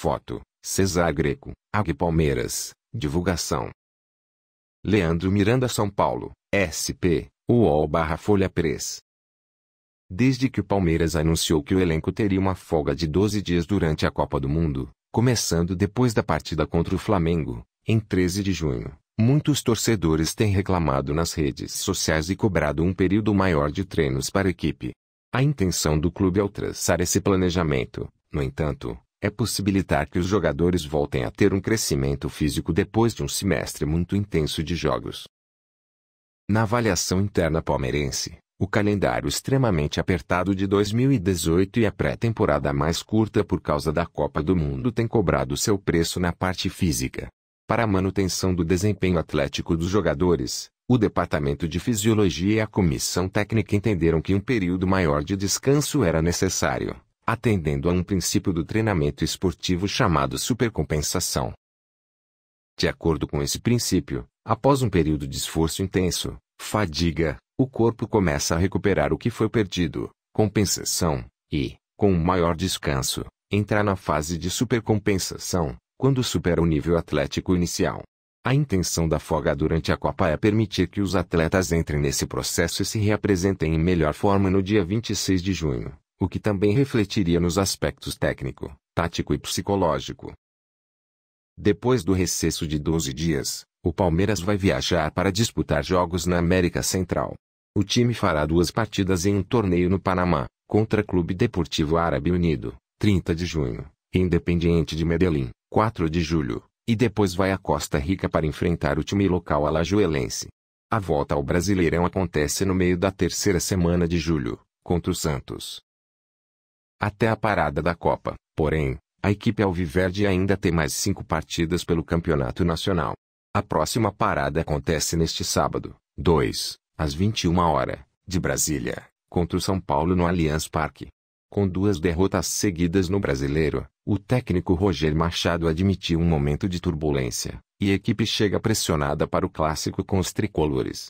Foto: Cesar Greco, AG Palmeiras. Divulgação. Leandro Miranda São Paulo, SP, UOL barra Folha 3. Desde que o Palmeiras anunciou que o elenco teria uma folga de 12 dias durante a Copa do Mundo, começando depois da partida contra o Flamengo, em 13 de junho, muitos torcedores têm reclamado nas redes sociais e cobrado um período maior de treinos para a equipe. A intenção do clube é traçar esse planejamento, no entanto, é possibilitar que os jogadores voltem a ter um crescimento físico depois de um semestre muito intenso de jogos. Na avaliação interna palmeirense, o calendário extremamente apertado de 2018 e a pré-temporada mais curta por causa da Copa do Mundo têm cobrado seu preço na parte física. Para a manutenção do desempenho atlético dos jogadores, o Departamento de Fisiologia e a Comissão Técnica entenderam que um período maior de descanso era necessário atendendo a um princípio do treinamento esportivo chamado supercompensação. De acordo com esse princípio, após um período de esforço intenso, fadiga, o corpo começa a recuperar o que foi perdido, compensação, e, com um maior descanso, entrar na fase de supercompensação, quando supera o nível atlético inicial. A intenção da folga durante a Copa é permitir que os atletas entrem nesse processo e se reapresentem em melhor forma no dia 26 de junho, o que também refletiria nos aspectos técnico, tático e psicológico. Depois do recesso de 12 dias, o Palmeiras vai viajar para disputar jogos na América Central. O time fará duas partidas em um torneio no Panamá, contra Clube Deportivo Árabe Unido, 30 de junho, e Independiente de Medellín, 4 de julho, e depois vai a Costa Rica para enfrentar o time local alajuelense. A volta ao Brasileirão acontece no meio da terceira semana de julho, contra o Santos. Até a parada da Copa, porém, a equipe alviverde ainda tem mais cinco partidas pelo Campeonato Nacional. A próxima parada acontece neste sábado, 2, às 21 horas, de Brasília, contra o São Paulo no Allianz Parque. Com duas derrotas seguidas no Brasileiro, o técnico Roger Machado admitiu um momento de turbulência, e a equipe chega pressionada para o clássico com os tricolores.